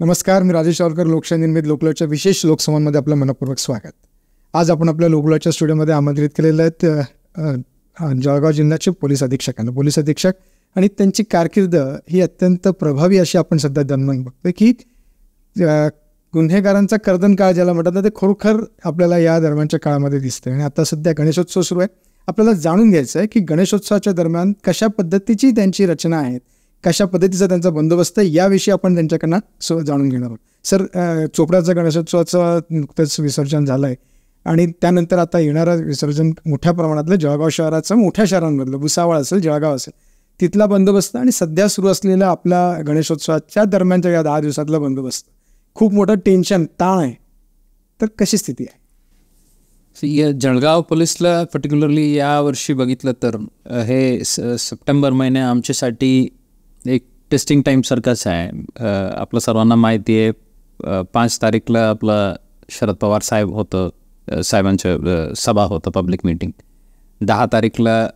नमस्कार मी राजेश रावकर लोकशाही निर्मित लोकलच्या विशेष लोकसभांमध्ये आपलं मनपूर्वक स्वागत आज आपण आपल्या लोकलोच्या स्टुडिओमध्ये आमंत्रित केलेलं आहेत जळगाव जिल्ह्याचे पोलीस अधीक्षकांना पोलीस अधीक्षक आणि त्यांची कारकिर्द ही अत्यंत प्रभावी अशी आपण सध्या जन्मून बघतोय की गुन्हेगारांचा कर्दन काळ ज्याला म्हणतात ना ते खरोखर आपल्याला या दरम्यानच्या काळामध्ये दिसतं आणि आता सध्या गणेशोत्सव सुरू आहे आपल्याला जाणून घ्यायचं आहे की गणेशोत्सवाच्या दरम्यान कशा पद्धतीची त्यांची रचना आहेत कशा पद्धतीचा त्यांचा बंदोबस्त आहे याविषयी आपण त्यांच्याकडनं स जाणून घेणार आहोत सर चोपडाचं गणेशोत्सवाचं नुकतंच विसर्जन झालं आहे आणि त्यानंतर आता येणारं विसर्जन मोठ्या प्रमाणातलं जळगाव शहराचं मोठ्या शहरांमधलं भुसावळ असेल जळगाव असेल तिथला बंदोबस्त आणि सध्या सुरू असलेला आपला गणेशोत्सवाच्या दरम्यानच्या या दहा दिवसातला बंदोबस्त खूप मोठं टेन्शन ताण आहे तर कशी स्थिती आहे या जळगाव पोलीसला पर्टिक्युलरली यावर्षी बघितलं तर हे सप्टेंबर महिने आमच्यासाठी एक टेस्टिंग टाईमसारखाच आहे आपलं सर्वांना माहिती आहे पाच तारीखला आपलं शरद पवार साहेब होतं साहेबांचं सभा होतं पब्लिक मीटिंग दहा तारीखला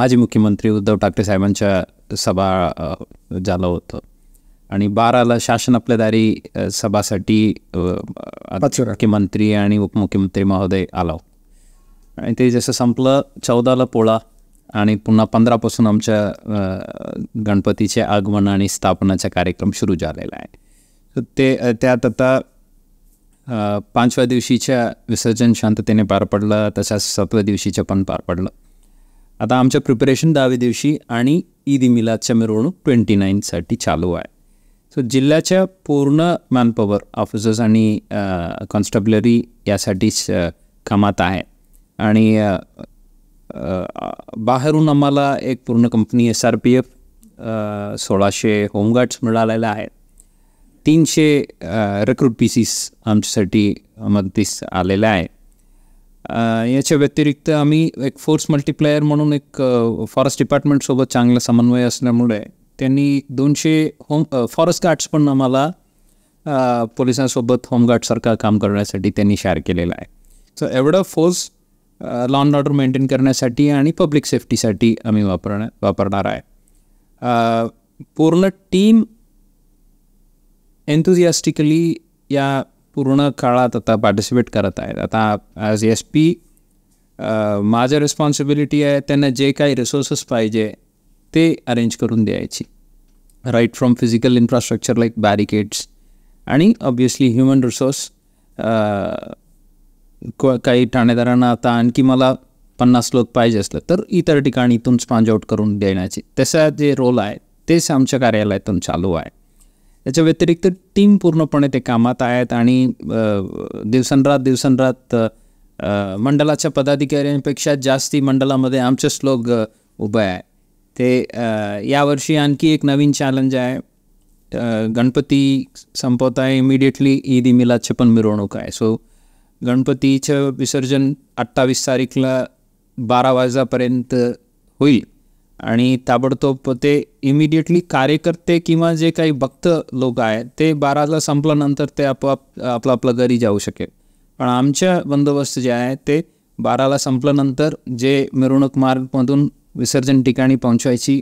माजी मुख्यमंत्री उद्धव ठाकरे साहेबांच्या सभा झालं होतं आणि बाराला शासन आपल्या दारी सभासाठी मुख्यमंत्री आणि उपमुख्यमंत्री महोदय आला हो. आणि ते जसं संपलं चौदाला पोळा आणि पुन्हा पंधरापासून आमच्या गणपतीचे आगमन आणि स्थापनाचा कार्यक्रम सुरू झालेला आहे ते त्यात आता पाचव्या दिवशीच्या विसर्जन शांततेने पार पडलं तसंच सातव्या दिवशीचं पण पार पडलं आता आमचं प्रिपरेशन दहाव्या दिवशी आणि ईद मिलादच्या मिरवणूक ट्वेंटी नाईनसाठी चालू आहे सो जिल्ह्याच्या पूर्ण मॅनपॉवर ऑफिसर्स आणि कॉन्स्टेबलरी यासाठीच कामात आहे आणि बाहेरून आम्हाला एक पूर्ण company S R P F सोळाशे होमगार्ड्स मिळालेल्या आहेत तीनशे रिक्रूट पीसीस आमच्यासाठी मदतीस आलेल्या आहे याच्या व्यतिरिक्त आम्ही एक फोर्स मल्टिप्लायर म्हणून एक फॉरेस्ट डिपार्टमेंटसोबत चांगला समन्वय असल्यामुळे त्यांनी दोनशे होम फॉरेस्ट गार्ड्स पण आम्हाला पोलिसांसोबत होमगार्डसारखं काम करण्यासाठी त्यांनी शेअर केलेला आहे सो एवढं force law and order maintain करण्यासाठी आणि पब्लिक सेफ्टीसाठी आम्ही वापरण्या वापरणार आहे पूर्ण टीम एन्थुजियास्टिकली या पूर्ण काळात आता पार्टिसिपेट करत आहेत आता ॲज एस पी माझं रिस्पॉन्सिबिलिटी आहे त्यांना जे काही रिसोर्सेस पाहिजे ते अरेंज करून द्यायची right from physical infrastructure like barricades आणि ऑब्वियसली ह्युमन रिसोर्स काही ठाणेदारांना आता आणखी मला पन्नास लोक पाहिजे असलं तर इतर ठिकाणी इथून स्पॉन्ज आउट करून देण्याचे तसा जे रोल आहे तेच आमच्या कार्यालयातून चालू आहे त्याच्या व्यतिरिक्त टीम पूर्णपणे ते कामात आहेत आणि दिवसनरात दिवसनरात मंडळाच्या पदाधिकाऱ्यांपेक्षा जास्ती मंडळामध्ये आमचेच लोक उभे आहे ते यावर्षी आणखी एक नवीन चॅलेंज आहे गणपती संपवता इमिडिएटली ईद मीला पण मिरवणूक आहे सो गणपतीचं विसर्जन अठ्ठावीस तारीखला बारा वाजापर्यंत होईल आणि ताबडतोब ते इमिडिएटली कार्यकर्ते किंवा जे काही भक्त लोक आहेत ते बाराला संपल्यानंतर ते आपोआप आपलं आपलं घरी जाऊ शकेल पण आमच्या बंदोबस्त जे आहे ते बाराला संपल्यानंतर जे मिरवणूक मार्गमधून विसर्जन ठिकाणी पोहोचवायची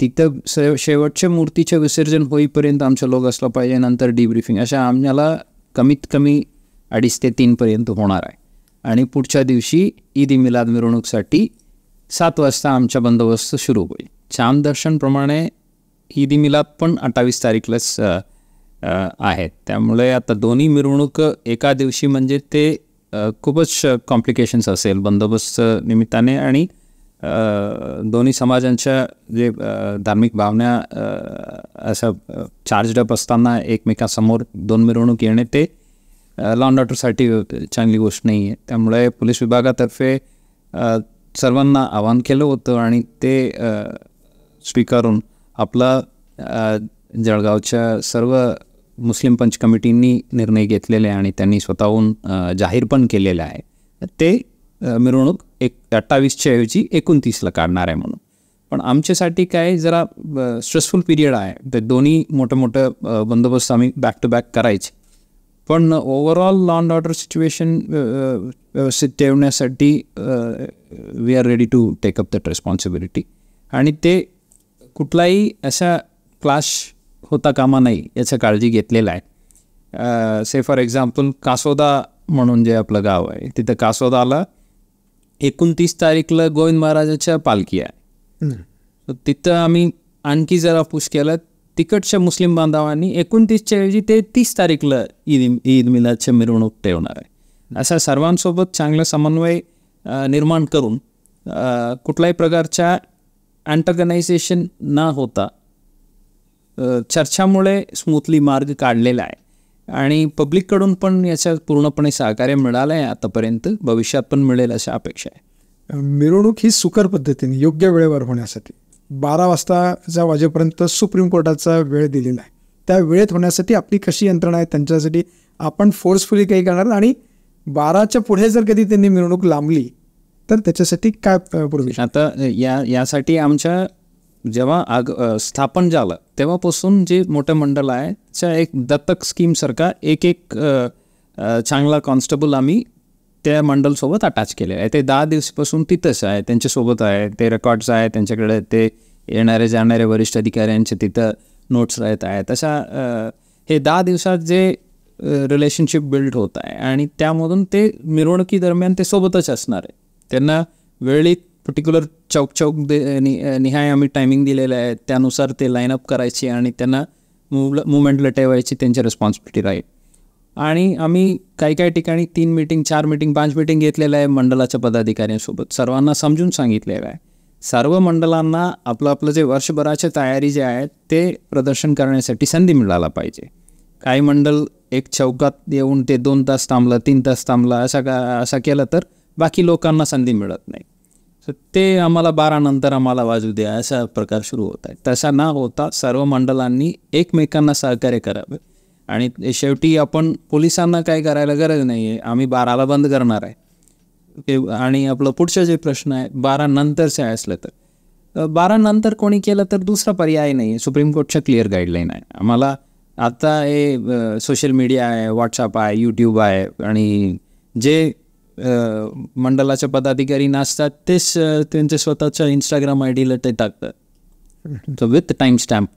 तिथं शे शेवटच्या मूर्तीचं विसर्जन होईपर्यंत आमचं लोक असलं पाहिजे नंतर डिब्रिफिंग अशा आम्हाला कमीत कमी अडीच ते तीनपर्यंत होणार आहे आणि पुढच्या दिवशी ईद मिलाद मिरवणूकसाठी सात वाजता आमचा बंदोबस्त सुरू होईल छानदर्शनप्रमाणे दर्शनप्रमाणे ईदी मिलाद पण अठ्ठावीस तारीखलाच आहेत त्यामुळे आता दोन्ही मिरवणूक एका दिवशी म्हणजे ते खूपच कॉम्प्लिकेशन्स असेल बंदोबस्त निमित्ताने आणि दोन्ही समाजांच्या जे धार्मिक भावना असं चार्जडप असताना एकमेकासमोर दोन मिरवणूक येणे ते लॉन ऑर्डरसाठी चांगली गोष्ट नाही आहे त्यामुळे पोलीस विभागातर्फे सर्वांना आवाहन केलं होतं आणि ते स्वीकारून आपला जळगावच्या सर्व मुस्लिम पंच कमिटींनी निर्णय घेतलेले आणि त्यांनी स्वतःहून जाहीर पण केलेले आहे ते मिरवणूक एक अठ्ठावीसच्या ऐवजी एकोणतीसला काढणार आहे म्हणून पण आमच्यासाठी काय जरा स्ट्रेसफुल पिरियड आहे ते दोन्ही मोठं मोठं बंदोबस्त आम्ही बॅक टू बॅक करायचे पण overall law and order situation व्यवस्थित ठेवण्यासाठी we are ready to take up that responsibility आणि ते कुठलाही असा क्लाश होता कामा नाही याचा काळजी घेतलेला आहे से फॉर एक्झाम्पल कासोदा म्हणून जे आपलं गाव आहे तिथं कासोदाला एकोणतीस तारीखला गोविंद महाराजाच्या पालखी आहे तिथं आम्ही आणखी जरा पुश केलं तिकडच्या मुस्लिम बांधवांनी एकोणतीसच्या ऐवजी ते तीस तारीखला ईद ईद मिलादच्या मिरवणूक ठेवणार आहे असा सर्वांसोबत चांगला समन्वय निर्माण करून कुठल्याही प्रकारच्या अँटगनायझेशन न होता चर्चामुळे स्मूथली मार्ग काढलेला आहे आणि पब्लिककडून पण याच्या पूर्णपणे सहकार्य मिळालं आहे आतापर्यंत भविष्यात पण मिळेल अशा अपेक्षा आहे मिरवणूक ही सुकर पद्धतीने योग्य वेळेवर होण्यासाठी बारा वाजताच्या वाजेपर्यंत सुप्रीम कोर्टाचा वेळ दिलेला आहे त्या वेळेत होण्यासाठी आपली कशी यंत्रणा आहे त्यांच्यासाठी आपण फोर्सफुली काही करणार आणि बाराच्या पुढे जर कधी त्यांनी मिरवणूक लांबली तर त्याच्यासाठी काय प्रोव्हिजन आता या यासाठी आमच्या जेव्हा आग स्थापन झालं तेव्हापासून जे मोठं मंडळ आहे त्या एक दत्तक स्कीमसारखा एक एक चांगला कॉन्स्टेबल आम्ही त्या मंडलसोबत अटॅच केले आहे ते दहा दिवसापासून तिथंच आहे त्यांच्यासोबत आहे ते रेकॉर्ड्स आहे त्यांच्याकडे ते येणारे जाणारे वरिष्ठ अधिकाऱ्यांचे तिथं नोट्स राहत आहे तशा हे दहा दिवसात जे रिलेशनशिप बिल्ड होत आहे आणि त्यामधून ते मिरवणुकीदरम्यान ते सोबतच असणार आहे त्यांना वेळी पर्टिक्युलर चौक चौक दे निहाय आम्ही टायमिंग दिलेलं आहे त्यानुसार ते लाईन अप करायची आणि त्यांना मुव मुवमेंटला ठेवायची त्यांची रिस्पॉन्सिबिलिटी राहील आणि आम्ही काही काही ठिकाणी तीन मीटिंग चार मीटिंग पाच मीटिंग घेतलेलं आहे मंडळाच्या पदाधिकाऱ्यांसोबत सर्वांना समजून सांगितलेलं आहे सर्व मंडळांना आपलं आपलं जे वर्षभराच्या तयारी जे आहेत ते प्रदर्शन करण्यासाठी संधी मिळाला पाहिजे काही मंडल एक चौकात येऊन ते दोन तास थांबलं तीन तास थांबलं असा का असा केलं तर बाकी लोकांना संधी मिळत नाही सो ते आम्हाला बारानंतर आम्हाला वाजू द्या असा प्रकार सुरू होत आहे तसा न होता सर्व मंडळांनी एकमेकांना सहकार्य करावं आणि शेवटी आपण पोलिसांना काय करायला गरज नाही आहे आम्ही बाराला बंद करणार आहे आणि आपलं पुढचं जे प्रश्न आहे बारा नंतरचे असलं तर बारा नंतर कोणी केलं तर दुसरा पर्याय नाही आहे सुप्रीम कोर्टच्या क्लिअर गाईडलाईन आहे आम्हाला आता हे सोशल मीडिया आहे व्हॉट्सअप आहे यूट्यूब आहे आणि जे मंडळाचे पदाधिकारी नाचतात तेच त्यांचे स्वतःच्या इंस्टाग्राम आय डीला ते टाकतात विथ टाईम स्टॅम्प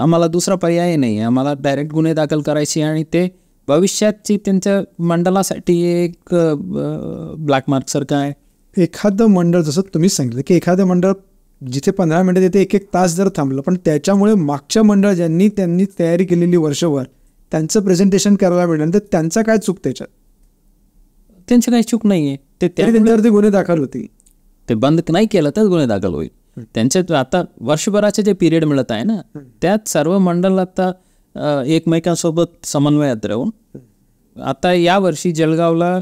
आम्हाला दुसरा पर्याय नाही आहे आम्हाला डायरेक्ट गुन्हे दाखल करायचे आणि ते भविष्यातची त्यांच्या मंडळासाठी एक ब्लॅक सारखं आहे एखादं मंडळ जसं तुम्हीच सांगितलं की एखादं मंडळ जिथे पंधरा मिनटं तिथे एक एक तास जर थांबलं पण त्याच्यामुळे मागच्या मंडळ ज्यांनी त्यांनी तयारी केलेली वर्षभर त्यांचं प्रेझेंटेशन करायला मिळालं तर त्यांचा काय चूक त्याच्यात त्यांची काही चूक नाही आहे ते त्यांच्यावरती गुन्हे दाखल होतील ते बंद नाही केलं तर गुन्हे दाखल होईल त्यांचे आता वर्षभराचे जे पिरियड मिळत आहे ना त्यात सर्व मंडळ आता एकमेकांसोबत समन्वयात राहून आता वर्षी जळगावला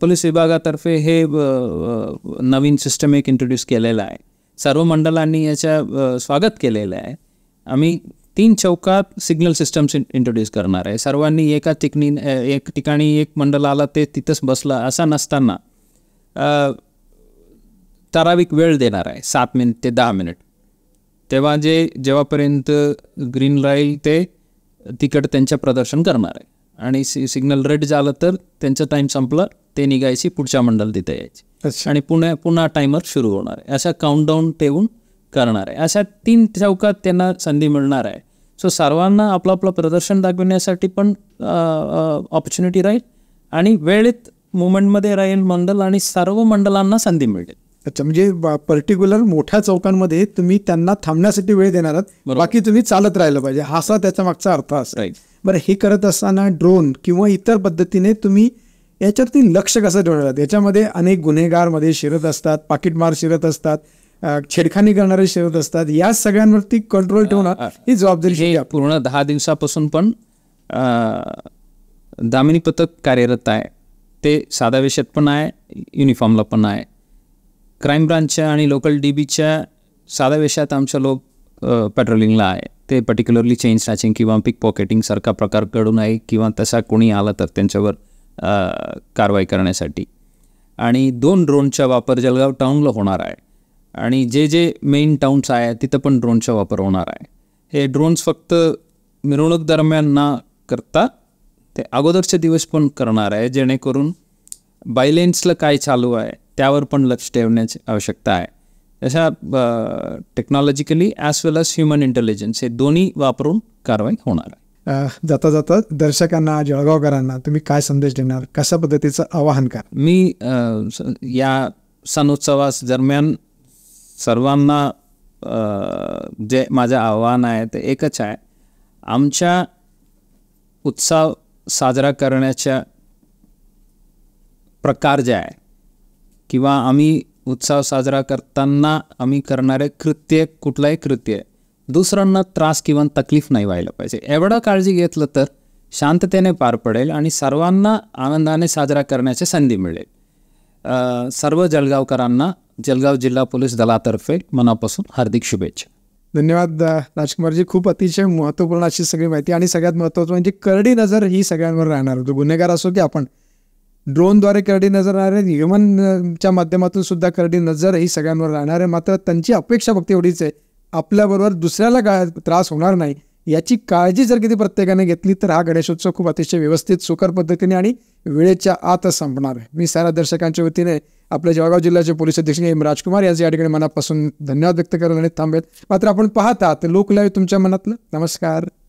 पोलीस विभागातर्फे हे नवीन सिस्टम एक इंट्रोड्यूस केलेलं आहे सर्व मंडळांनी याच्या स्वागत केलेलं आहे आम्ही तीन चौकात सिग्नल सिस्टम्स इंट्रोड्यूस करणार आहे सर्वांनी एका ठिकाणी एक ठिकाणी एक मंडल आला ते तिथंच बसला असा नसताना ठराविक वेळ देणार आहे सात मिनिट ते दहा मिनिट तेव्हा जे जेव्हापर्यंत ग्रीन राहील ते तिकट त्यांचं प्रदर्शन करणार आहे आणि सि सिग्नल रेड झालं तर त्यांचा टाईम संपला ते निघायची पुढच्या मंडल तिथे यायची आणि पुन्हा पुन्हा टायमर सुरू होणार आहे असा काउंटडाऊन ठेवून करणार आहे अशा तीन चौकात त्यांना संधी मिळणार आहे सो सर्वांना आपलं आपलं प्रदर्शन दाखविण्यासाठी पण ऑपॉर्च्युनिटी राहील आणि वेळेत मुवमेंटमध्ये राहील मंडल आणि सर्व मंडलांना संधी मिळेल अच्छा म्हणजे पर्टिक्युलर मोठ्या चौकांमध्ये तुम्ही त्यांना थांबण्यासाठी वेळ देणार आहात बाकी तुम्ही चालत राहिलं पाहिजे असा त्याचा मागचा अर्थ असा बरं हे करत असताना ड्रोन किंवा इतर पद्धतीने तुम्ही याच्यावरती लक्ष कसं ठेवणार याच्यामध्ये अनेक गुन्हेगारमध्ये शिरत असतात पाकिटमार शिरत असतात छेडखानी करणारे शिरत असतात या सगळ्यांवरती कंट्रोल ठेवणं ही जबाबदारी पूर्ण दहा दिवसापासून पण दामिनी पथक कार्यरत आहे ते साधा वेशात पण आहे युनिफॉर्मला पण आहे क्राईम ब्रांचच्या आणि लोकल डी बीच्या साध्या वेशात आमच्या लोक पेट्रोलिंगला आहे ते पर्टिक्युलरली चेन स्नॅचिंग किंवा पिक पॉकेटिंगसारखा प्रकार घडून आहे किंवा तसा कोणी आला तर त्यांच्यावर कारवाई करण्यासाठी आणि दोन ड्रोनचा वापर जळगाव टाऊनला होणार आहे आणि जे जे मेन टाउन्स आहे तिथं पण ड्रोनचा वापर होणार आहे हे ड्रोन्स फक्त मिरवणूक दरम्यान ना करता ते अगोदरचे दिवस पण करणार आहे जेणेकरून बायलेन्सला काय चालू आहे त्यावर पण लक्ष ठेवण्याची आवश्यकता आहे तशा technologically as well as human intelligence हे दोन्ही वापरून कारवाई होणार आहे जाता जाता दर्शकांना जळगावकरांना तुम्ही काय संदेश देणार कशा पद्धतीचं आवाहन करा मी या सणोत्सवास दरम्यान सर्वांना जे माझं आव्हान आहे ते एकच आहे आमच्या उत्सव साजरा करण्याच्या प्रकार जे आहे किंवा आम्ही उत्साह साजरा करताना आम्ही करणारे कृत्य कुठलाही कृत्य दुसऱ्यांना त्रास किंवा तकलीफ नाही व्हायला पाहिजे एवढं काळजी घेतलं तर शांततेने पार पडेल आणि सर्वांना आनंदाने साजरा करण्याची संधी मिळेल सर्व जळगावकरांना जळगाव जिल्हा पोलीस दलातर्फे मनापासून हार्दिक शुभेच्छा धन्यवाद राजकुमारजी खूप अतिशय महत्त्वपूर्ण अशी सगळी माहिती आणि सगळ्यात महत्त्वाचं म्हणजे करडी नजर ही सगळ्यांवर राहणार होतो गुन्हेगार असो की आपण ड्रोनद्वारे करडी नजर राहणार आहे ह्युमनच्या माध्यमातून सुद्धा करडी नजर ही सगळ्यांवर राहणार आहे मात्र त्यांची अपेक्षा फक्त एवढीच आहे आपल्याबरोबर दुसऱ्याला का त्रास होणार नाही याची काळजी जर किती प्रत्येकाने घेतली तर हा गणेशोत्सव खूप अतिशय व्यवस्थित सुकर पद्धतीने आणि वेळेच्या आतच संपणार आहे मी सारा दर्शकांच्या वतीने आपल्या जळगाव जिल्ह्याचे पोलीस अधीक्षक एम राजकुमार यांचे या ठिकाणी मनापासून धन्यवाद व्यक्त करायला आणि थांबेल मात्र आपण पाहतात लोकलाय तुमच्या मनातलं नमस्कार